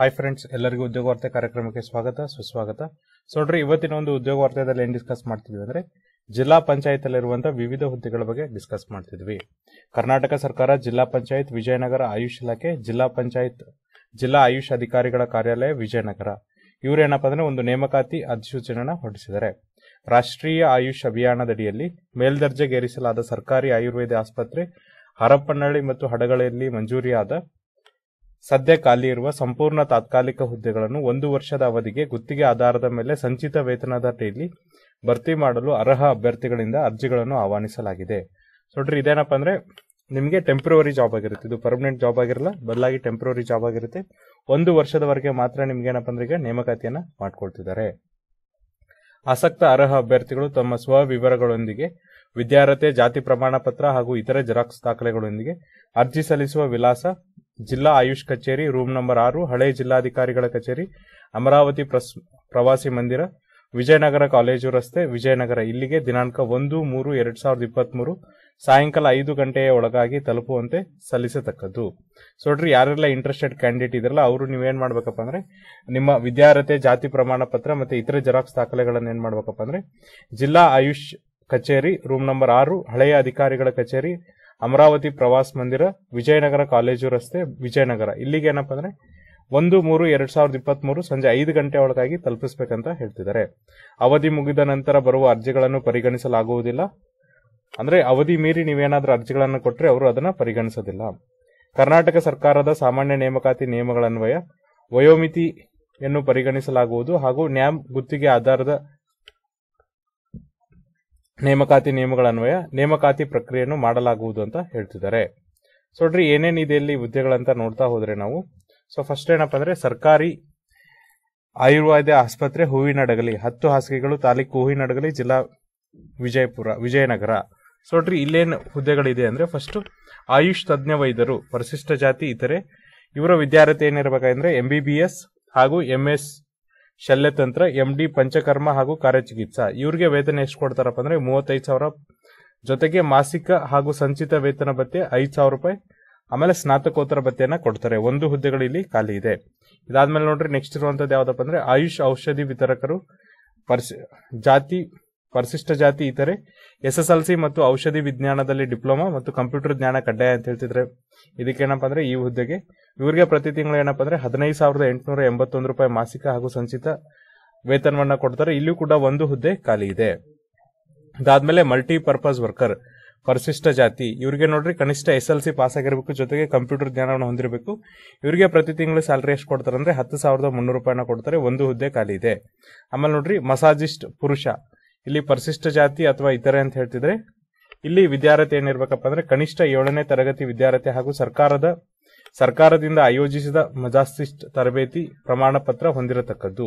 hi friends ಎಲ್ಲರಿಗೂ ಉದ್ಯೋಗ ವಾರ್ತೆ ಕಾರ್ಯಕ್ರಮಕ್ಕೆ ಸ್ವಾಗತ ಸುಸ್ವಾಗತ ಸೊ ನೋಡ್ರಿ ಇವತ್ತಿನ ಒಂದು ಉದ್ಯೋಗ ಏನು ಡಿಸ್ಕಸ್ ಮಾಡ್ತಿದ್ವಿ ಅಂದರೆ ಜಿಲ್ಲಾ ಪಂಚಾಯತ್ ವಿವಿಧ ಹುದ್ದೆಗಳ ಬಗ್ಗೆ ಡಿಸ್ಕಸ್ ಮಾಡ್ತಿದ್ವಿ ಕರ್ನಾಟಕ ಸರ್ಕಾರ ಜಿಲ್ಲಾ ಪಂಚಾಯತ್ ವಿಜಯನಗರ ಆಯುಷ್ ಇಲಾಖೆ ಜಿಲ್ಲಾ ಪಂಚಾಯತ್ ಜಿಲ್ಲಾ ಆಯುಷ್ ಅಧಿಕಾರಿಗಳ ಕಾರ್ಯಾಲಯ ವಿಜಯನಗರ ಇವರೇನಪ್ಪ ಅಂದ್ರೆ ಒಂದು ನೇಮಕಾತಿ ಅಧಿಸೂಚನೆಯನ್ನು ಹೊರಡಿಸಿದ್ದಾರೆ ರಾಷ್ಟ್ರೀಯ ಆಯುಷ್ ಅಭಿಯಾನದಡಿಯಲ್ಲಿ ಮೇಲ್ದರ್ಜೆಗೇರಿಸಲಾದ ಸರ್ಕಾರಿ ಆಯುರ್ವೇದ ಆಸ್ಪತ್ರೆ ಹರಪನಹಳ್ಳಿ ಮತ್ತು ಹಡಗಳಲ್ಲಿ ಮಂಜೂರಿಯಾದ ಸದ್ಯ ಖಾಲಿ ಇರುವ ಸಂಪೂರ್ಣ ತಾತ್ಕಾಲಿಕ ಹುದ್ದೆಗಳನ್ನು ಒಂದು ವರ್ಷದ ಅವಧಿಗೆ ಗುತ್ತಿಗೆ ಆಧಾರದ ಮೇಲೆ ಸಂಚಿತ ವೇತನದ ಅಡಿಯಲ್ಲಿ ಭರ್ತಿ ಮಾಡಲು ಅರ್ಹ ಅಭ್ಯರ್ಥಿಗಳಿಂದ ಅರ್ಜಿಗಳನ್ನು ಆಹ್ವಾನಿಸಲಾಗಿದೆ ನೋಡ್ರಿ ಇದೇನಪ್ಪ ಅಂದರೆ ನಿಮಗೆ ಟೆಂಪ್ರವರಿ ಜಾಬ್ ಆಗಿರುತ್ತೆ ಇದು ಪರ್ಮನೆಂಟ್ ಜಾಬ್ ಆಗಿರಲ್ಲ ಬದಲಾಗಿ ಟೆಂಪ್ರವರಿ ಜಾಬ್ ಆಗಿರುತ್ತೆ ಒಂದು ವರ್ಷದವರೆಗೆ ಮಾತ್ರ ನಿಮ್ಗೆ ಅಂದ್ರೆ ಈಗ ನೇಮಕಾತಿಯನ್ನು ಮಾಡಿಕೊಳ್ತಿದ್ದಾರೆ ಆಸಕ್ತ ಅರ್ಹ ಅಭ್ಯರ್ಥಿಗಳು ತಮ್ಮ ಸ್ವ ವಿವರಗಳೊಂದಿಗೆ ವಿದ್ಯಾರ್ಹತೆ ಜಾತಿ ಪ್ರಮಾಣ ಪತ್ರ ಹಾಗೂ ಇತರೆ ಜೆರಾಕ್ಸ್ ದಾಖಲೆಗಳೊಂದಿಗೆ ಅರ್ಜಿ ಸಲ್ಲಿಸುವ ವಿಳಾಸ ಜಿಲ್ಲಾ ಆಯುಷ್ ಕಚೇರಿ ರೂಮ್ ನಂಬರ್ ಆರು ಹಳೆ ಜಿಲ್ಲಾಧಿಕಾರಿಗಳ ಕಚೇರಿ ಅಮರಾವತಿ ಪ್ರವಾಸಿ ಮಂದಿರ ವಿಜಯನಗರ ಕಾಲೇಜು ರಸ್ತೆ ವಿಜಯನಗರ ಇಲ್ಲಿಗೆ ದಿನಾಂಕ ಒಂದು ಮೂರು ಎರಡ್ ಸಾವಿರದ ಇಪ್ಪತ್ಮೂರು ಸಾಯಂಕಾಲ ಐದು ಗಂಟೆಯ ಒಳಗಾಗಿ ತಲುಪುವಂತೆ ಸಲ್ಲಿಸತಕ್ಕದ್ದು ನೋಡ್ರಿ ಯಾರೆಲ್ಲ ಇಂಟ್ರೆಸ್ಟೆಡ್ ಕ್ಯಾಂಡಿಡೇಟ್ ಇದ್ರಲ್ಲ ಅವರು ನೀವೇನ್ ಮಾಡ್ಬೇಕಪ್ಪ ಅಂದ್ರೆ ನಿಮ್ಮ ವಿದ್ಯಾರ್ಹತೆ ಜಾತಿ ಪ್ರಮಾಣ ಪತ್ರ ಮತ್ತೆ ಇತರೆ ಜೆರಾಕ್ಸ್ ದಾಖಲೆಗಳನ್ನ ಏನ್ ಮಾಡ್ಬೇಕಪ್ಪ ಅಂದ್ರೆ ಜಿಲ್ಲಾ ಆಯುಷ್ ಕಚೇರಿ ರೂಮ್ ನಂಬರ್ ಆರು ಹಳೆಯ ಅಧಿಕಾರಿಗಳ ಕಚೇರಿ ಅಮರಾವತಿ ಪ್ರವಾಸ ಮಂದಿರ ವಿಜಯನಗರ ಕಾಲೇಜು ರಸ್ತೆ ವಿಜಯನಗರ ಇಲ್ಲಿಗೆ ಏನಪ್ಪ ಅಂದ್ರೆ ಒಂದು ಮೂರು ಎರಡ್ ಸಾವಿರದ ಇಪ್ಪತ್ತ್ ಮೂರು ಸಂಜೆ ಐದು ಗಂಟೆ ಒಳಗಾಗಿ ತಲುಪಿಸಬೇಕಂತ ಹೇಳ್ತಿದ್ದಾರೆ ಅವಧಿ ಮುಗಿದ ನಂತರ ಬರುವ ಅರ್ಜಿಗಳನ್ನು ಪರಿಗಣಿಸಲಾಗುವುದಿಲ್ಲ ಅಂದ್ರೆ ಅವಧಿ ಮೀರಿ ನೀವೇನಾದ್ರೂ ಅರ್ಜಿಗಳನ್ನು ಕೊಟ್ಟರೆ ಅವರು ಅದನ್ನು ಪರಿಗಣಿಸೋದಿಲ್ಲ ಕರ್ನಾಟಕ ಸರ್ಕಾರದ ಸಾಮಾನ್ಯ ನೇಮಕಾತಿ ನಿಯಮಗಳನ್ವಯ ವಯೋಮಿತಿಯನ್ನು ಪರಿಗಣಿಸಲಾಗುವುದು ಹಾಗೂ ನ್ಯಾಮ್ ಗುತ್ತಿಗೆ ಆಧಾರದ ನೇಮಕಾತಿ ನಿಯಮಗಳ ಅನ್ವಯ ನೇಮಕಾತಿ ಪ್ರಕ್ರಿಯೆಯನ್ನು ಮಾಡಲಾಗುವುದು ಅಂತ ಹೇಳ್ತಿದ್ದಾರೆ ಸೊ ನೋಡ್ರಿ ಏನೇನಿದೆ ಇಲ್ಲಿ ಹುದ್ದೆಗಳಂತ ನೋಡ್ತಾ ಹೋದ್ರೆ ನಾವು ಸೊ ಫಸ್ಟ್ ಏನಪ್ಪ ಅಂದ್ರೆ ಸರ್ಕಾರಿ ಆಯುರ್ವೇದ ಆಸ್ಪತ್ರೆ ಹೂವಿನಡಗಲಿ ಹತ್ತು ಹಾಸಿಗೆಗಳು ತಾಲೂಕು ಹೂವಿನಡಗಲಿ ಜಿಲ್ಲಾ ವಿಜಯಪುರ ವಿಜಯನಗರ ಸೊ ನೋಡ್ರಿ ಇಲ್ಲೇನು ಹುದ್ದೆಗಳಿದೆ ಅಂದ್ರೆ ಫಸ್ಟ್ ಆಯುಷ್ ತಜ್ಞ ವೈದ್ಯರು ಪರಿಶಿಷ್ಟ ಜಾತಿ ಇತರೆ ಇವರ ವಿದ್ಯಾರ್ಥಿ ಏನಿರಬೇಕಂದ್ರೆ ಎಂಬಿಬಿಎಸ್ ಬಿ ಬಿ ಎಸ್ ಹಾಗೂ ಎಂ ಎಸ್ ಶಲ್ಯತಂತ್ರ ಎಂ ಡಿ ಪಂಚಕರ್ಮ ಹಾಗೂ ಕಾರ್ಯಚಿಕಿತ್ಸಾ ಇವರಿಗೆ ವೇತನ ಎಷ್ಟು ಕೊಡ್ತಾರಪ್ಪ ಅಂದ್ರೆ ಮೂವತ್ತೈದು ಸಾವಿರ ಜೊತೆಗೆ ಮಾಸಿಕ ಹಾಗೂ ಸಂಚಿತ ವೇತನ ಭತ್ತೆ ಐದು ಸಾವಿರ ರೂಪಾಯಿ ಆಮೇಲೆ ಸ್ನಾತಕೋತ್ತರ ಭತ್ತೆಯನ್ನು ಕೊಡ್ತಾರೆ ಒಂದು ಹುದ್ದೆಗಳು ಇಲ್ಲಿ ಖಾಲಿ ಇದೆ ಇದಾದ್ಮೇಲೆ ನೋಡ್ರಿ ನೆಕ್ಸ್ಟ್ ಇರುವಂತದ್ದು ಯಾವುದಪ್ಪ ಅಂದ್ರೆ ಆಯುಷ್ ಔಷಧಿ ವಿತರಕರು ಪರ್ಸ್ ಜಾತಿ ಪರಿಶಿಷ್ಟ ಜಾತಿ ಇತರೆ ಎಸ್ ಎಸ್ ಎಲ್ ಸಿ ಮತ್ತು ಔಷಧಿ ವಿಜ್ಞಾನದಲ್ಲಿ ಡಿಪ್ಲೊಮಾ ಮತ್ತು ಕಂಪ್ಯೂಟರ್ ಜ್ಞಾನ ಕಡ್ಡಾಯ ಅಂತ ಹೇಳ್ತಿದ್ರೆ ಇದಕ್ಕೇನಪ್ಪ ಅಂದ್ರೆ ಈ ಹುದ್ದೆಗೆ ಇವರಿಗೆ ಪ್ರತಿ ತಿಂಗಳು ಏನಪ್ಪಾ ಅಂದ್ರೆ ಹದಿನೈದು ಸಾವಿರದ ಎಂಬತ್ತೊಂದು ರೂಪಾಯಿ ಮಾಸಿಕ ಹಾಗೂ ಸಂಚಿತ ವೇತನವನ್ನ ಕೊಡ್ತಾರೆ ಇಲ್ಲಿಯೂ ಕೂಡ ಒಂದು ಹುದ್ದೆ ಖಾಲಿ ಇದೆ ಅದಾದ್ಮೇಲೆ ಮಲ್ಟಿ ಪರ್ಪಸ್ ವರ್ಕರ್ ಪರಿಶಿಷ್ಟ ಜಾತಿ ಇವರಿಗೆ ನೋಡ್ರಿ ಕನಿಷ್ಠ ಎಸ್ ಎಲ್ ಸಿ ಪಾಸ್ ಆಗಿರಬೇಕು ಜೊತೆಗೆ ಕಂಪ್ಯೂಟರ್ ಜ್ಞಾನವನ್ನು ಹೊಂದಿರಬೇಕು ಇವರಿಗೆ ಪ್ರತಿ ತಿಂಗಳು ಸ್ಯಾಲರಿ ಎಷ್ಟು ಕೊಡ್ತಾರೆ ಅಂದ್ರೆ ಹತ್ತು ಸಾವಿರದ ಮುನ್ನೂರು ರೂಪಾಯಿನ ಕೊಡ್ತಾರೆ ಒಂದು ಹುದ್ದೆ ಖಾಲಿ ಇದೆ ಆಮೇಲೆ ನೋಡ್ರಿ ಮಸಾಜಿಸ್ಟ್ ಪುರುಷ ಇಲ್ಲಿ ಪರಿಶಿಷ್ಟ ಜಾತಿ ಅಥವಾ ಇತರೆ ಅಂತ ಹೇಳ್ತಿದ್ರೆ ಇಲ್ಲಿ ವಿದ್ಯಾರ್ಥಿ ಏನಿರ್ಬೇಕಪ್ಪ ಅಂದ್ರೆ ಕನಿಷ್ಠ ಏಳನೇ ತರಗತಿ ವಿದ್ಯಾರ್ಥಿ ಹಾಗೂ ಸರ್ಕಾರದ ಸರ್ಕಾರದಿಂದ ಆಯೋಜಿಸಿದ ಮಜಾಸ್ಟಿಸ್ಟ್ ತರಬೇತಿ ಪ್ರಮಾಣ ಪತ್ರ ಹೊಂದಿರತಕ್ಕದ್ದು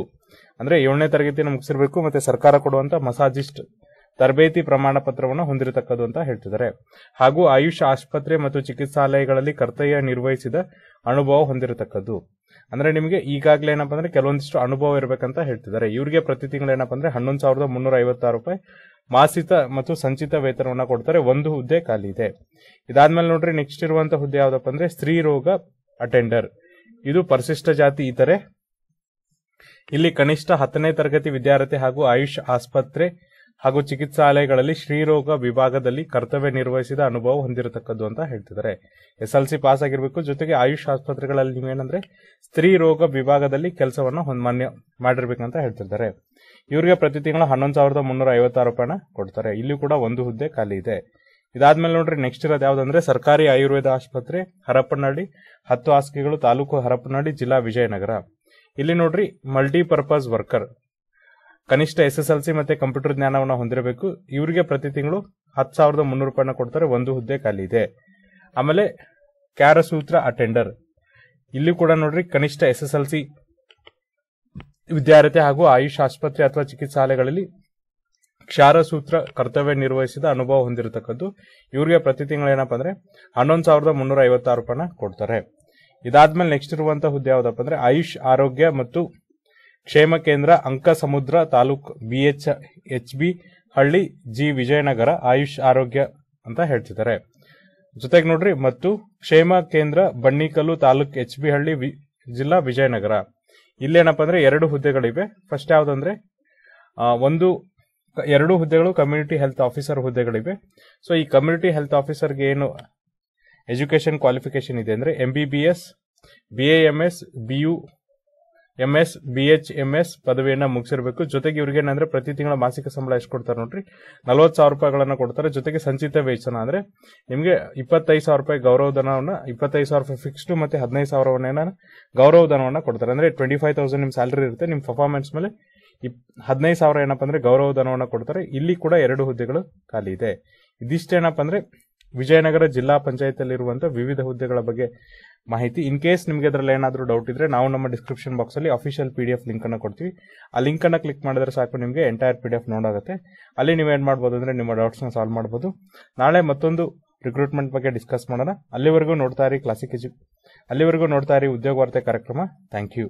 ಅಂದ್ರೆ ಏಳನೇ ತರಗತಿಯನ್ನು ಮುಗಿಸಿರ್ಬೇಕು ಮತ್ತೆ ಸರ್ಕಾರ ಕೊಡುವಂತ ಮಸಾಜಿಸ್ಟ್ ತರಬೇತಿ ಪ್ರಮಾಣ ಪತ್ರವನ್ನು ಹೊಂದಿರತಕ್ಕದ್ದು ಅಂತ ಹೇಳ್ತಿದ್ದಾರೆ ಹಾಗೂ ಆಯುಷ್ ಆಸ್ಪತ್ರೆ ಮತ್ತು ಚಿಕಿತ್ಸಾಲಯಗಳಲ್ಲಿ ಕರ್ತವ್ಯ ನಿರ್ವಹಿಸಿದ ಅನುಭವ ಹೊಂದಿರತಕ್ಕದ್ದು ಅಂದ್ರೆ ನಿಮಗೆ ಈಗಾಗಲೇ ಏನಪ್ಪ ಅಂದ್ರೆ ಕೆಲವೊಂದಿಷ್ಟು ಅನುಭವ ಇರಬೇಕಂತ ಹೇಳ್ತಿದ್ದಾರೆ ಇವರಿಗೆ ಪ್ರತಿ ತಿಂಗಳು ಏನಪ್ಪ ಅಂದ್ರೆ ಹನ್ನೊಂದು ಸಾವಿರದ ಮುನ್ನೂರ ಐವತ್ತಾರು ರೂಪಾಯಿ ಮಾಸಿಕ ಮತ್ತು ಸಂಚಿತ ವೇತನವನ್ನು ಕೊಡ್ತಾರೆ ಒಂದು ಹುದ್ದೆ ಖಾಲಿ ಇದೆ ಇದಾದ್ಮೇಲೆ ನೋಡ್ರಿ ನೆಕ್ಸ್ಟ್ ಇರುವಂತ ಹುದ್ದೆ ಯಾವ್ದಪ್ಪ ಅಂದ್ರೆ ಸ್ತ್ರೀ ರೋಗ ಅಟೆಂಡರ್ ಇದು ಪರಿಶಿಷ್ಟ ಜಾತಿ ಇತರೆ ಇಲ್ಲಿ ಕನಿಷ್ಠ ಹತ್ತನೇ ತರಗತಿ ವಿದ್ಯಾರ್ಥಿ ಹಾಗೂ ಆಯುಷ್ ಆಸ್ಪತ್ರೆ ಹಾಗೂ ಚಿಕಿತ್ಸಾಲಯಗಳಲ್ಲಿ ಶ್ರೀರೋಗ ವಿಭಾಗದಲ್ಲಿ ಕರ್ತವ್ಯ ನಿರ್ವಹಿಸಿದ ಅನುಭವ ಹೊಂದಿರತಕ್ಕದ್ದು ಅಂತ ಹೇಳ್ತಿದ್ದಾರೆ ಎಸ್ ಎಲ್ ಸಿ ಪಾಸ್ ಆಗಿರಬೇಕು ಜೊತೆಗೆ ಆಯುಷ್ ಆಸ್ಪತ್ರೆಗಳಲ್ಲಿ ನೀವೇನಂದ್ರೆ ಸ್ತ್ರೀ ರೋಗ ವಿಭಾಗದಲ್ಲಿ ಕೆಲಸವನ್ನು ಮಾನ್ಯ ಅಂತ ಹೇಳ್ತಿದ್ದಾರೆ ಇವರಿಗೆ ಪ್ರತಿ ತಿಂಗಳ ಹನ್ನೊಂದು ಸಾವಿರದ ಮುನ್ನೂರ ಐವತ್ತಾರು ರೂಪಾಯಿ ಕೊಡ್ತಾರೆ ಇಲ್ಲಿ ಕೂಡ ಒಂದು ಹುದ್ದೆ ಖಾಲಿ ಇದೆ ಇದಾದ್ಮೇಲೆ ನೋಡ್ರಿ ನೆಕ್ಸ್ಟ್ ಇರೋದು ಯಾವ್ದಂದ್ರೆ ಸರ್ಕಾರಿ ಆಯುರ್ವೇದ ಆಸ್ಪತ್ರೆ ಹರಪನಹಳ್ಳಿ ಹತ್ತು ಹಾಸಿಗೆಗಳು ತಾಲೂಕು ಹರಪನಹಳ್ಳಿ ಜಿಲ್ಲಾ ವಿಜಯನಗರ ಇಲ್ಲಿ ನೋಡ್ರಿ ಮಲ್ಟಿಪರ್ಪಸ್ ವರ್ಕರ್ ಕನಿಷ್ಠ ಎಸ್ ಎಸ್ ಎಲ್ ಸಿ ಮತ್ತೆ ಕಂಪ್ಯೂಟರ್ ಜ್ಞಾನವನ್ನು ಹೊಂದಿರಬೇಕು ಇವರಿಗೆ ಪ್ರತಿ ತಿಂಗಳು ಹತ್ತು ಸಾವಿರದ ಮುನ್ನೂರು ರೂಪಾಯಿನ ಕೊಡ್ತಾರೆ ಒಂದು ಹುದ್ದೆ ಖಾಲಿ ಇದೆ ಆಮೇಲೆ ಕ್ಯಾರಸೂತ್ರ ಅಟೆಂಡರ್ ಇಲ್ಲಿ ಕೂಡ ನೋಡ್ರಿ ಕನಿಷ್ಠ ಎಸ್ ಎಸ್ ಎಲ್ ಸಿ ವಿದ್ಯಾರ್ಥಿ ಹಾಗೂ ಆಯುಷ್ ಆಸ್ಪತ್ರೆ ಅಥವಾ ಚಿಕಿತ್ಸಾಲಯಗಳಲ್ಲಿ ಕ್ಷಾರಸೂತ್ರ ಕರ್ತವ್ಯ ನಿರ್ವಹಿಸಿದ ಅನುಭವ ಹೊಂದಿರತಕ್ಕದ್ದು ಇವರಿಗೆ ಪ್ರತಿ ತಿಂಗಳು ಏನಪ್ಪ ಅಂದ್ರೆ ಹನ್ನೊಂದು ಸಾವಿರದ ಮುನ್ನೂರ ಐವತ್ತಾರು ರೂಪಾಯಿನ ಕೊಡ್ತಾರೆ ಇದಾದ್ಮೇಲೆ ನೆಕ್ಸ್ಟ್ ಇರುವಂತಹ ಹುದ್ದೆ ಯಾವ್ದಪ್ಪ ಅಂದ್ರೆ ಆಯುಷ್ ಆರೋಗ್ಯ ಮತ್ತು ಕ್ಷೇಮ ಕೇಂದ್ರ Ankasamudra taluk BH H B Halli ಜಿ ವಿಜಯನಗರ ಆಯುಷ್ ಆರೋಗ್ಯ ಅಂತ ಹೇಳ್ತಿದ್ದಾರೆ ಜೊತೆಗೆ ನೋಡ್ರಿ ಮತ್ತು ಕ್ಷೇಮ ಕೇಂದ್ರ ಬನ್ನಿಕಲ್ಲು ತಾಲೂಕ್ ಎಚ್ ಬಿ ಹಳ್ಳಿ ಜಿಲ್ಲಾ ವಿಜಯನಗರ ಇಲ್ಲೇನಪ್ಪ ಅಂದ್ರೆ ಎರಡು ಹುದ್ದೆಗಳಿವೆ ಫಸ್ಟ್ ಯಾವ್ದಂದ್ರೆ ಒಂದು ಎರಡು ಹುದ್ದೆಗಳು ಕಮ್ಯುನಿಟಿ ಹೆಲ್ತ್ ಆಫೀಸರ್ ಹುದ್ದೆಗಳಿವೆ ಸೊ ಈ ಕಮ್ಯುನಿಟಿ ಹೆಲ್ತ್ ಆಫೀಸರ್ಗೆ ಏನು ಎಜುಕೇಶನ್ ಕ್ವಾಲಿಫಿಕೇಶನ್ ಇದೆ ಅಂದ್ರೆ M B B S B A M S B U M S B H M S ಪದವಿಯನ್ನ ಮುಗಿಸಿರ್ಬೇಕು ಜೊತೆಗೆ ಇವ್ರಿಗೆ ಏನಂದ್ರೆ ಪ್ರತಿ ತಿಂಗಳ ಮಾಸಿಕ ಸಂಬಳ ಎಷ್ಟು ಕೊಡ್ತಾರೆ ನೋಡ್ರಿ ನಲ್ವತ್ತು ಸಾವಿರ ರೂಪಾಯಿಗಳನ್ನ ಕೊಡ್ತಾರೆ ಜೊತೆಗೆ ಸಂಚಿತ ವೇತನ ಅಂದ್ರೆ ನಿಮಗೆ ಇಪ್ಪತ್ತೈದು ಸಾವಿರ ರೂಪಾಯಿ ಗೌರವಧನವನ್ನ ಇಪ್ಪತ್ತೈದು ಸಾವಿರ ರೂಪಾಯಿ ಫಿಕ್ಸ್ಡ್ ಮತ್ತೆ ಹದಿನೈದು ಸಾವಿರವನ್ನ ಗೌರವಧನವನ್ನ ಕೊಡ್ತಾರೆ ಅಂದ್ರೆ ಟ್ವೆಂಟಿ ಫೈವ್ ತೌಸಂಡ್ ನಿಮ್ ಸ್ಯಾಲರಿ ಇರುತ್ತೆ ನಿಮ್ ಪರ್ಫಾರ್ಮೆನ್ಸ್ ಮೇಲೆ ಹದಿನೈದು ಸಾವಿರ ಏನಪ್ಪ ಅಂದ್ರೆ ಗೌರವಧನವನ್ನ ಕೊಡ್ತಾರೆ ಇಲ್ಲಿ ಕೂಡ ಎರಡು ಹುದ್ದೆಗಳು ಖಾಲಿ ಇದೆ ಇದಿಷ್ಟೇನಪ್ಪ ಅಂದ್ರೆ ವಿಜಯನಗರ ಜಿಲ್ಲಾ ಪಂಚಾಯತ್ನಲ್ಲಿರುವಂಥ ವಿವಿಧ ಹುದ್ದೆಗಳ ಬಗ್ಗೆ ಮಾಹಿತಿ ಇನ್ ಕೇಸ್ ನಿಮಗೆ ಅದರಲ್ಲಿ ಏನಾದರೂ ಡೌಟ್ ಇದ್ರೆ ನಾವು ನಮ್ಮ ಡಿಸ್ಕ್ರಿಪ್ಷನ್ ಅಲ್ಲಿ ಅಫಿಷಿಯಲ್ ಪಿ ಡಿ ಎಫ್ ಲಿಂಕನ್ನು ಕೊಡ್ತೀವಿ ಆ ಲಿಂಕ್ ಅನ್ನು ಕ್ಲಿಕ್ ಮಾಡಿದ್ರೆ ಸಾಕು ನಿಮಗೆ ಎಂಟೈರ್ ಪಿ ಡಿ ಎಫ್ ನೋಡಾಗುತ್ತೆ ಅಲ್ಲಿ ಏನ್ ಮಾಡಬಹುದು ಅಂದರೆ ನಿಮ್ಮ ಡೌಟ್ಸ್ನ ಸಾಲ್ವ್ ಮಾಡಬಹುದು ನಾಳೆ ಮತ್ತೊಂದು ರಿಕ್ರೂಟ್ಮೆಂಟ್ ಬಗ್ಗೆ ಡಿಸ್ಕಸ್ ಮಾಡೋಣ ಅಲ್ಲಿವರೆಗೂ ನೋಡ್ತಾ ಇರಿ ಕ್ಲಾಸಿಕ್ ಎಜು ಅಲ್ಲಿವರೆಗೂ ನೋಡ್ತಾ ಇರಿ ಉದ್ಯೋಗ ವಾರ್ತೆ ಕಾರ್ಯಕ್ರಮ ಥ್ಯಾಂಕ್ ಯು